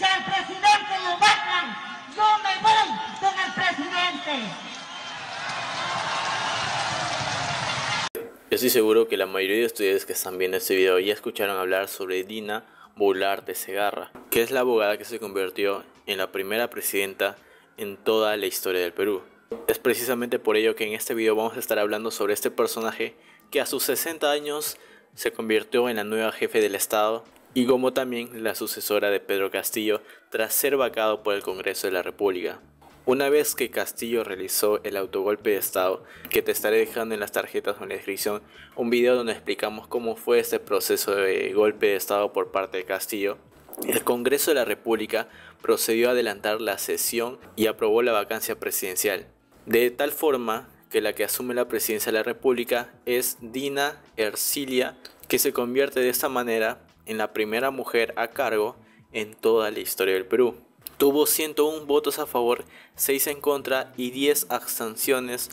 Si al presidente lo matan, yo me voy con el presidente. Yo estoy seguro que la mayoría de ustedes que están viendo este video ya escucharon hablar sobre Dina Bular de Segarra, que es la abogada que se convirtió en la primera presidenta en toda la historia del Perú. Es precisamente por ello que en este video vamos a estar hablando sobre este personaje que a sus 60 años se convirtió en la nueva jefe del Estado y como también la sucesora de Pedro Castillo tras ser vacado por el Congreso de la República. Una vez que Castillo realizó el autogolpe de Estado, que te estaré dejando en las tarjetas o en la descripción, un video donde explicamos cómo fue este proceso de golpe de Estado por parte de Castillo, el Congreso de la República procedió a adelantar la sesión y aprobó la vacancia presidencial. De tal forma que la que asume la presidencia de la República es Dina Ercilia, que se convierte de esta manera en la primera mujer a cargo en toda la historia del Perú. Tuvo 101 votos a favor, 6 en contra y 10 abstenciones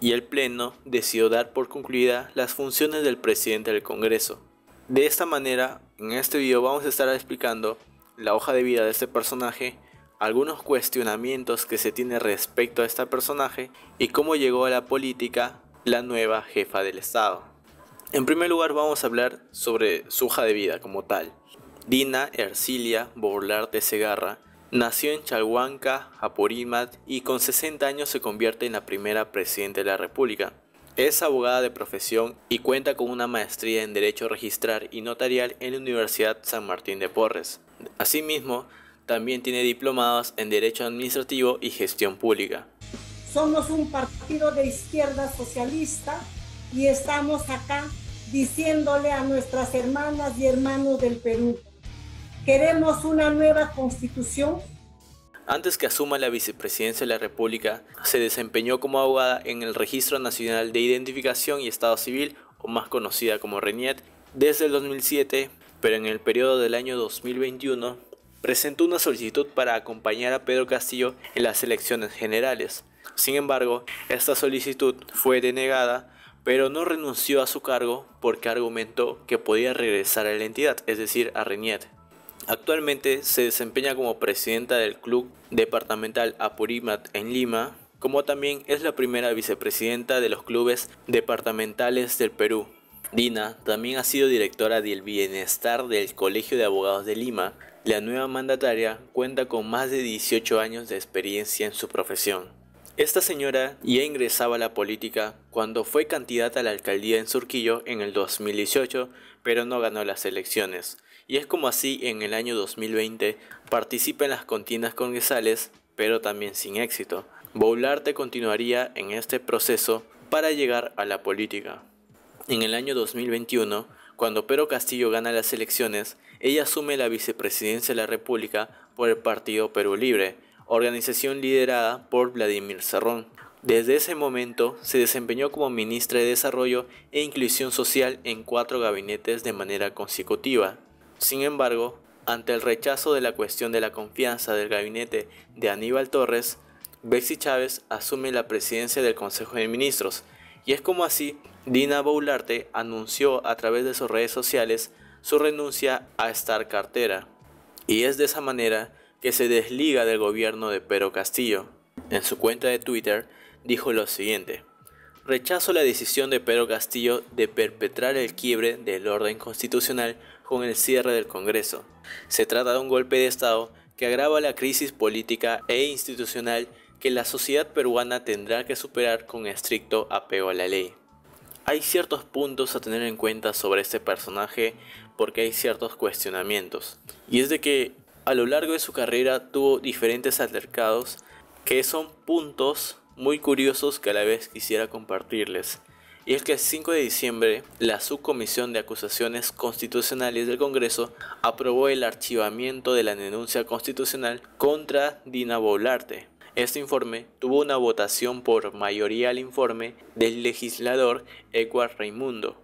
y el Pleno decidió dar por concluida las funciones del presidente del Congreso. De esta manera, en este video vamos a estar explicando la hoja de vida de este personaje, algunos cuestionamientos que se tiene respecto a este personaje y cómo llegó a la política la nueva jefa del Estado. En primer lugar vamos a hablar sobre su hoja de vida como tal. Dina Ercilia de Segarra nació en Chalhuanca, Apurímac y con 60 años se convierte en la primera presidenta de la República. Es abogada de profesión y cuenta con una maestría en Derecho Registral y Notarial en la Universidad San Martín de Porres. Asimismo, también tiene diplomados en Derecho Administrativo y Gestión Pública. Somos un partido de izquierda socialista y estamos acá diciéndole a nuestras hermanas y hermanos del Perú, queremos una nueva constitución. Antes que asuma la vicepresidencia de la República, se desempeñó como abogada en el Registro Nacional de Identificación y Estado Civil, o más conocida como RENIET, desde el 2007, pero en el periodo del año 2021 presentó una solicitud para acompañar a Pedro Castillo en las elecciones generales. Sin embargo, esta solicitud fue denegada pero no renunció a su cargo porque argumentó que podía regresar a la entidad, es decir, a Reniet. Actualmente se desempeña como presidenta del Club Departamental Apurímac en Lima, como también es la primera vicepresidenta de los clubes departamentales del Perú. Dina también ha sido directora del Bienestar del Colegio de Abogados de Lima. La nueva mandataria cuenta con más de 18 años de experiencia en su profesión. Esta señora ya ingresaba a la política cuando fue candidata a la alcaldía en Surquillo en el 2018, pero no ganó las elecciones. Y es como así en el año 2020 participa en las contiendas congresales, pero también sin éxito. Boularte continuaría en este proceso para llegar a la política. En el año 2021, cuando Pero Castillo gana las elecciones, ella asume la vicepresidencia de la República por el Partido Perú Libre organización liderada por Vladimir Serrón. Desde ese momento se desempeñó como ministra de Desarrollo e Inclusión Social en cuatro gabinetes de manera consecutiva. Sin embargo, ante el rechazo de la cuestión de la confianza del gabinete de Aníbal Torres, Betsy Chávez asume la presidencia del Consejo de Ministros, y es como así Dina Boularte anunció a través de sus redes sociales su renuncia a estar cartera. Y es de esa manera que se desliga del gobierno de Pedro Castillo. En su cuenta de Twitter dijo lo siguiente. Rechazo la decisión de Pedro Castillo de perpetrar el quiebre del orden constitucional con el cierre del Congreso. Se trata de un golpe de Estado que agrava la crisis política e institucional que la sociedad peruana tendrá que superar con estricto apego a la ley. Hay ciertos puntos a tener en cuenta sobre este personaje porque hay ciertos cuestionamientos. Y es de que a lo largo de su carrera tuvo diferentes altercados que son puntos muy curiosos que a la vez quisiera compartirles. Y es que el 5 de diciembre, la Subcomisión de Acusaciones Constitucionales del Congreso aprobó el archivamiento de la denuncia constitucional contra Dina Boularte. Este informe tuvo una votación por mayoría al informe del legislador Edward Raimundo.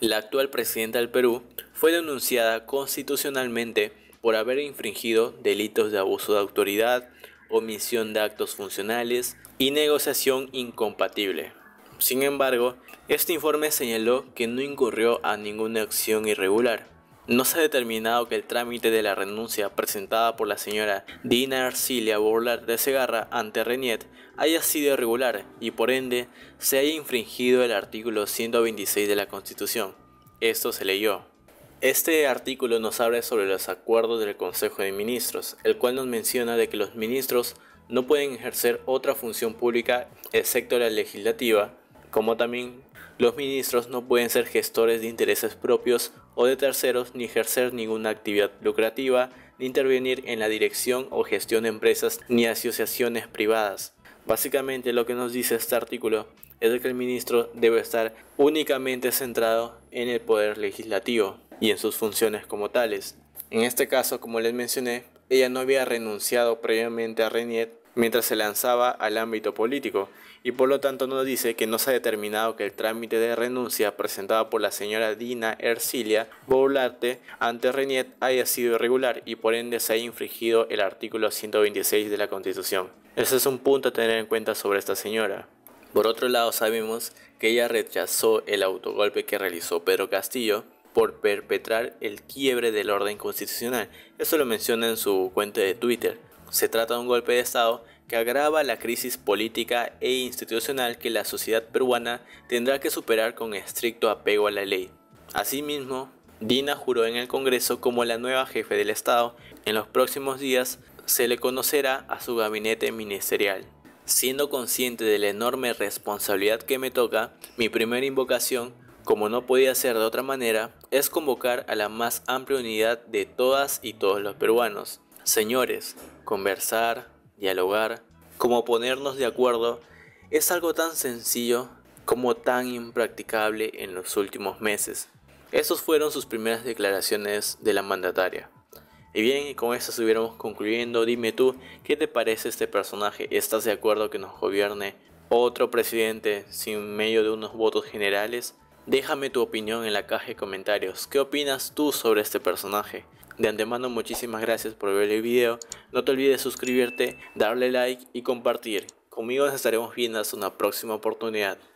La actual presidenta del Perú fue denunciada constitucionalmente por haber infringido delitos de abuso de autoridad, omisión de actos funcionales y negociación incompatible. Sin embargo, este informe señaló que no incurrió a ninguna acción irregular. No se ha determinado que el trámite de la renuncia presentada por la señora Dina Arcilia Borlar de Segarra ante Reniet haya sido irregular y por ende se haya infringido el artículo 126 de la Constitución. Esto se leyó. Este artículo nos habla sobre los acuerdos del Consejo de Ministros, el cual nos menciona de que los ministros no pueden ejercer otra función pública excepto la legislativa, como también los ministros no pueden ser gestores de intereses propios o de terceros ni ejercer ninguna actividad lucrativa, ni intervenir en la dirección o gestión de empresas ni asociaciones privadas. Básicamente lo que nos dice este artículo es que el ministro debe estar únicamente centrado en el poder legislativo y en sus funciones como tales. En este caso, como les mencioné, ella no había renunciado previamente a RENIET mientras se lanzaba al ámbito político y por lo tanto nos dice que no se ha determinado que el trámite de renuncia presentado por la señora Dina Ercilia Boularte ante Reniet haya sido irregular y por ende se haya infringido el artículo 126 de la Constitución. Ese es un punto a tener en cuenta sobre esta señora. Por otro lado sabemos que ella rechazó el autogolpe que realizó Pedro Castillo por perpetrar el quiebre del orden constitucional. Eso lo menciona en su cuenta de Twitter. Se trata de un golpe de Estado que agrava la crisis política e institucional que la sociedad peruana tendrá que superar con estricto apego a la ley. Asimismo, Dina juró en el Congreso como la nueva jefe del Estado. En los próximos días se le conocerá a su gabinete ministerial. Siendo consciente de la enorme responsabilidad que me toca, mi primera invocación como no podía ser de otra manera, es convocar a la más amplia unidad de todas y todos los peruanos. Señores, conversar, dialogar, como ponernos de acuerdo, es algo tan sencillo como tan impracticable en los últimos meses. Esas fueron sus primeras declaraciones de la mandataria. Y bien, y con esto estuviéramos concluyendo. Dime tú, ¿qué te parece este personaje? ¿Estás de acuerdo que nos gobierne otro presidente sin medio de unos votos generales? Déjame tu opinión en la caja de comentarios. ¿Qué opinas tú sobre este personaje? De antemano muchísimas gracias por ver el video. No te olvides suscribirte, darle like y compartir. Conmigo nos estaremos viendo hasta una próxima oportunidad.